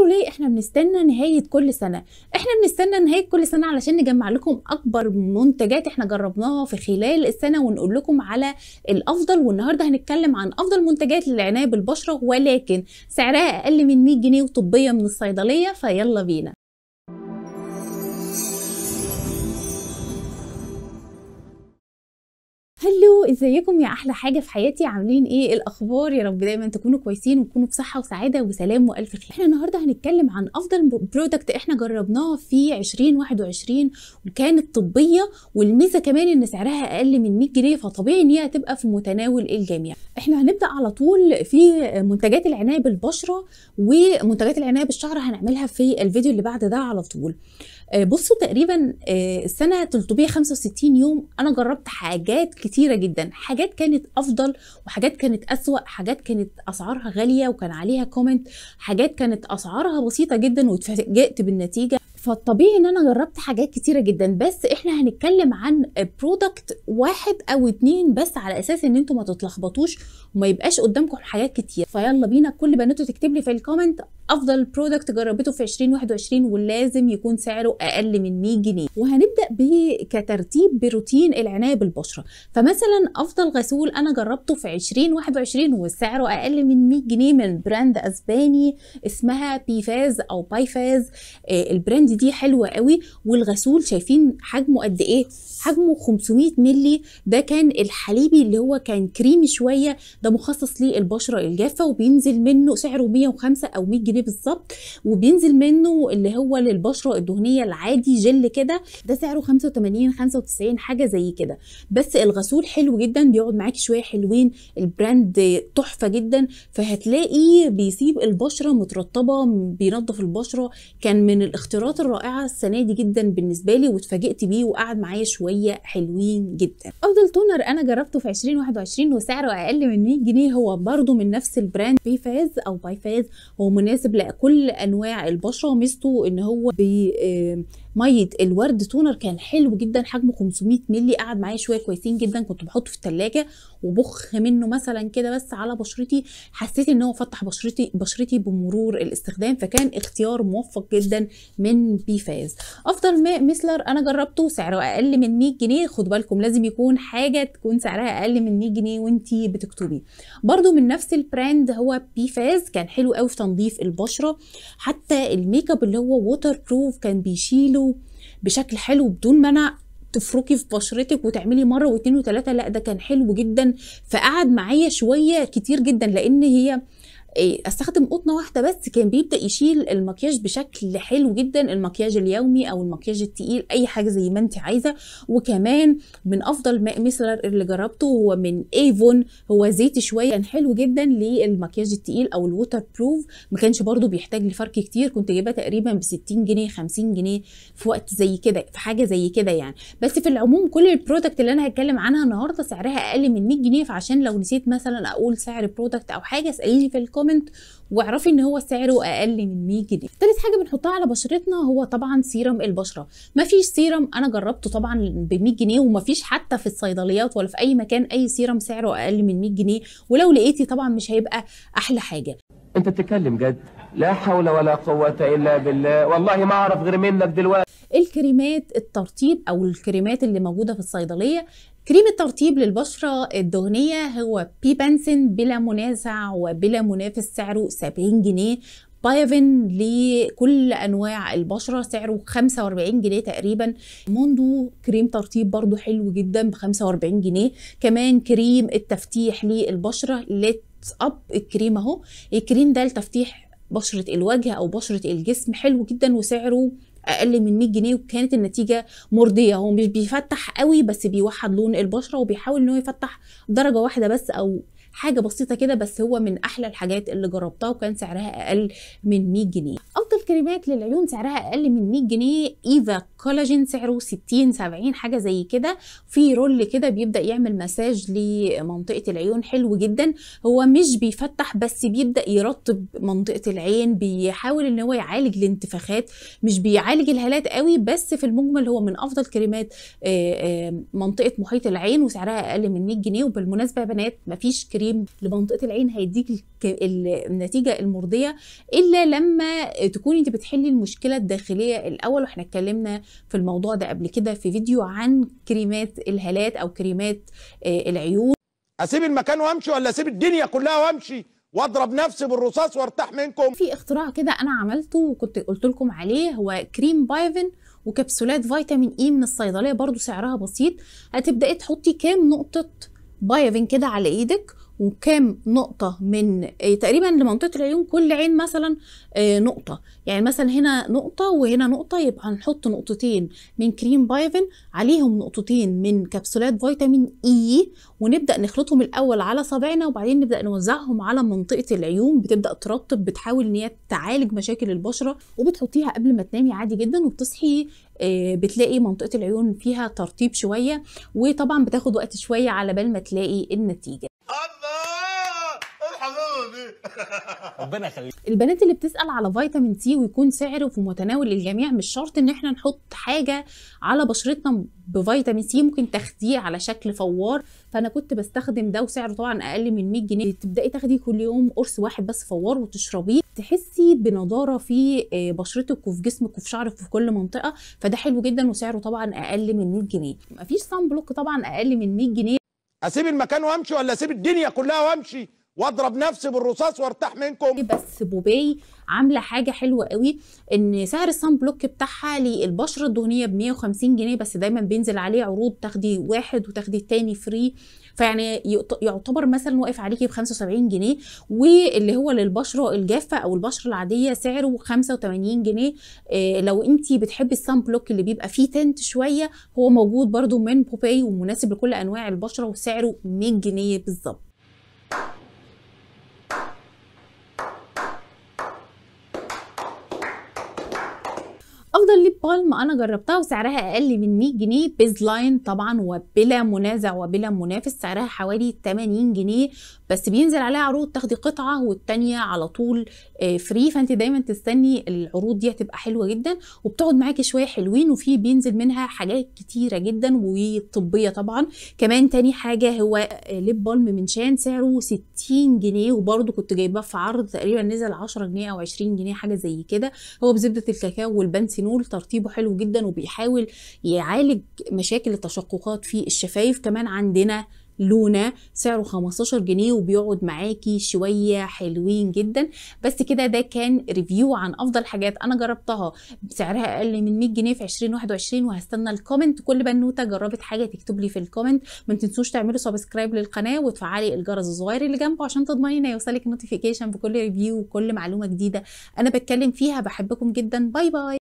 تفتكروا ليه احنا بنستنى نهايه كل سنه احنا بنستنى نهايه كل سنه علشان نجمع لكم اكبر منتجات احنا جربناها في خلال السنه ونقول لكم على الافضل والنهارده هنتكلم عن افضل منتجات للعنايه بالبشره ولكن سعرها اقل من 100 جنيه وطبيه من الصيدليه فيلا بينا هلو ازيكم يا احلى حاجه في حياتي عاملين ايه؟, ايه الاخبار يا رب دايما تكونوا كويسين وتكونوا بصحه وسعاده وسلام والف خير احنا النهارده هنتكلم عن افضل برودكت احنا جربناه في 2021 وكانت طبيه والميزه كمان ان سعرها اقل من 100 جنيه فطبيعي ان هي هتبقى في متناول الجميع احنا هنبدا على طول في منتجات العنايه بالبشره ومنتجات العنايه بالشعر هنعملها في الفيديو اللي بعد ده على طول آه، بصوا تقريبا آه، سنه 365 يوم انا جربت حاجات كتيره جدا حاجات كانت افضل وحاجات كانت اسوا حاجات كانت اسعارها غاليه وكان عليها كومنت حاجات كانت اسعارها بسيطه جدا واتفاجئت بالنتيجه فالطبيعي ان انا جربت حاجات كتيره جدا بس احنا هنتكلم عن برودكت واحد او اتنين بس على اساس ان انتوا ما تتلخبطوش وما يبقاش قدامكم حاجات كتير فيلا بينا كل بناته تكتب لي في الكومنت افضل برودكت جربته في 2021 ولازم يكون سعره اقل من 100 جنيه وهنبدا كترتيب بروتين العنايه بالبشره فمثلا افضل غسول انا جربته في 2021 وسعره اقل من 100 جنيه من براند اسباني اسمها بيفاز او بايفاز آه، البراند الهاند دي حلوه قوي والغسول شايفين حجمه قد ايه حجمه 500 مللي ده كان الحليبي اللي هو كان كريمي شويه ده مخصص للبشره الجافه وبينزل منه سعره 105 او 100 جنيه بالظبط وبينزل منه اللي هو للبشره الدهنيه العادي جل كده ده سعره 85 95 حاجه زي كده بس الغسول حلو جدا بيقعد معاك شويه حلوين البراند تحفه جدا فهتلاقي بيسيب البشره مترطبه بينظف البشره كان من الاختيارات الرائعه السنه دي جدا بالنسبه لي واتفاجئت بيه وقعد معايا شويه حلوين جدا افضل تونر انا جربته في 2021 وسعره اقل من 100 جنيه هو برده من نفس البراند بيفاز او بايفاز هو مناسب لكل انواع البشره ميزته ان هو بي ميه الورد تونر كان حلو جدا حجمه 500 مللي قعد معايا شويه كويسين جدا كنت بحطه في الثلاجه وبخ منه مثلا كده بس على بشرتي حسيت ان هو فتح بشرتي بشرتي بمرور الاستخدام فكان اختيار موفق جدا من بيفاز افضل ماء مثلر انا جربته سعره اقل من 100 جنيه خد بالكم لازم يكون حاجه تكون سعرها اقل من 100 جنيه وانت بتكتبي برده من نفس البراند هو بيفاز كان حلو قوي في تنظيف البشره حتى الميك اب اللي هو ووتر بروف كان بيشيله له بشكل حلو بدون ما انا تفركي في بشرتك وتعملي مره واتنين وتلاته لا ده كان حلو جدا فقعد معايا شويه كتير جدا لان هي إيه، استخدم قطنه واحده بس كان بيبدا يشيل المكياج بشكل حلو جدا المكياج اليومي او المكياج التقيل اي حاجه زي ما انت عايزه وكمان من افضل ميسلر اللي جربته هو من ايفون هو زيتي شويه كان حلو جدا للمكياج التقيل او الووتر بروف ما كانش برده بيحتاج لفرك كتير كنت جايباه تقريبا ب 60 جنيه 50 جنيه في وقت زي كده في حاجه زي كده يعني بس في العموم كل البرودكت اللي انا هتكلم عنها النهارده سعرها اقل من 100 جنيه فعشان لو نسيت مثلا اقول سعر برودكت او حاجه اساليني في الكومنت الكومنت واعرفي ان هو سعره اقل من 100 جنيه تالت حاجه بنحطها على بشرتنا هو طبعا سيرم البشره ما فيش سيرم انا جربته طبعا ب 100 جنيه وما فيش حتى في الصيدليات ولا في اي مكان اي سيرم سعره اقل من 100 جنيه ولو لقيتي طبعا مش هيبقى احلى حاجه انت بتتكلم جد لا حول ولا قوه الا بالله والله ما اعرف غير منك دلوقتي الكريمات الترطيب او الكريمات اللي موجوده في الصيدليه كريم الترطيب للبشرة الدهنية هو بيبانسين بلا منازع وبلا منافس سعره 70 جنيه بايفن لكل انواع البشره سعره 45 جنيه تقريبا موندو كريم ترطيب برضو حلو جدا ب 45 جنيه كمان كريم التفتيح للبشره ليت اب الكريم اهو الكريم ده لتفتيح بشره الوجه او بشره الجسم حلو جدا وسعره اقل من 100 جنيه وكانت النتيجه مرضيه هو مش بيفتح قوي بس بيوحد لون البشره وبيحاول ان هو يفتح درجه واحده بس او حاجه بسيطه كده بس هو من احلى الحاجات اللي جربتها وكان سعرها اقل من 100 جنيه افضل كريمات للعيون سعرها اقل من 100 جنيه ايفا كولاجين سعره 60 70 حاجه زي كده في رول كده بيبدا يعمل مساج لمنطقه العيون حلو جدا هو مش بيفتح بس بيبدا يرطب منطقه العين بيحاول ان هو يعالج الانتفاخات مش بيعالج الهالات قوي بس في المجمل هو من افضل كريمات آه، آه، منطقه محيط العين وسعرها اقل من 100 جنيه وبالمناسبه يا بنات مفيش كريمات كريم لمنطقه العين هيديك النتيجه المرضيه الا لما تكوني انت بتحلي المشكله الداخليه الاول واحنا اتكلمنا في الموضوع ده قبل كده في فيديو عن كريمات الهالات او كريمات آه، العيون اسيب المكان وامشي ولا اسيب الدنيا كلها وامشي واضرب نفسي بالرصاص وارتاح منكم في اختراع كده انا عملته وكنت قلت لكم عليه هو كريم بايفن وكبسولات فيتامين اي e من الصيدليه برضو سعرها بسيط هتبداي تحطي كام نقطه بايفن كده على ايدك وكام نقطه من آه، تقريبا لمنطقه العيون كل عين مثلا آه، نقطه يعني مثلا هنا نقطه وهنا نقطه يبقى هنحط نقطتين من كريم بايفن عليهم نقطتين من كبسولات فيتامين اي e، ونبدا نخلطهم الاول على صابعنا وبعدين نبدا نوزعهم على منطقه العيون بتبدا ترطب بتحاول ان هي تعالج مشاكل البشره وبتحطيها قبل ما تنامي عادي جدا وبتصحي آه، بتلاقي منطقه العيون فيها ترطيب شويه وطبعا بتاخد وقت شويه على بال ما تلاقي النتيجه ربنا يخليك البنات اللي بتسال على فيتامين سي ويكون سعره في متناول الجميع مش شرط ان احنا نحط حاجه على بشرتنا بفيتامين سي ممكن تاخديه على شكل فوار فانا كنت بستخدم ده وسعره طبعا اقل من 100 جنيه تبداي تاخدي كل يوم قرص واحد بس فوار وتشربيه تحسي بنضاره في آه، بشرتك وفي جسمك وفي شعرك وفي كل منطقه فده حلو جدا وسعره طبعا اقل من 100 جنيه مفيش صن بلوك طبعا اقل من 100 جنيه اسيب المكان وامشي ولا اسيب الدنيا كلها وامشي واضرب نفسي بالرصاص وارتاح منكم إيه بس بوباي عامله حاجه حلوه قوي ان سعر الصن بلوك بتاعها للبشره الدهنيه ب 150 جنيه بس دايما بينزل عليه عروض تاخدي واحد وتاخدي الثاني فري فيعني يعتبر مثلا واقف عليكي ب 75 جنيه واللي هو للبشره الجافه او البشره العاديه سعره 85 جنيه إيه لو انت بتحبي الصن بلوك اللي بيبقى فيه تنت شويه هو موجود برده من بوباي ومناسب لكل انواع البشره وسعره 100 جنيه بالظبط افضل ليب بالم انا جربتها وسعرها اقل من 100 جنيه بيز لاين طبعا وبلا منازع وبلا منافس سعرها حوالي 80 جنيه بس بينزل عليها عروض تاخدي قطعه والتانيه على طول فري آه، فانت دايما تستني العروض دي هتبقى حلوه جدا وبتقعد معاكي شويه حلوين وفي بينزل منها حاجات كتيره جدا وطبيه طبعا كمان تاني حاجه هو ليب آه، بالم من شان سعره 60 جنيه وبرده كنت جايباه في عرض تقريبا نزل 10 جنيه او 20 جنيه حاجه زي كده هو بزبده الكاكاو والبنسينول معمول ترطيبه حلو جدا وبيحاول يعالج مشاكل التشققات في الشفايف كمان عندنا لونا سعره 15 جنيه وبيقعد معاكي شويه حلوين جدا بس كده ده كان ريفيو عن افضل حاجات انا جربتها سعرها اقل من 100 جنيه في 2021 وهستنى الكومنت كل بنوته جربت حاجه تكتب لي في الكومنت ما تنسوش تعملوا سبسكرايب للقناه وتفعلي الجرس الصغير اللي جنبه عشان تضمني ان يوصلك نوتيفيكيشن بكل ريفيو وكل معلومه جديده انا بتكلم فيها بحبكم جدا باي باي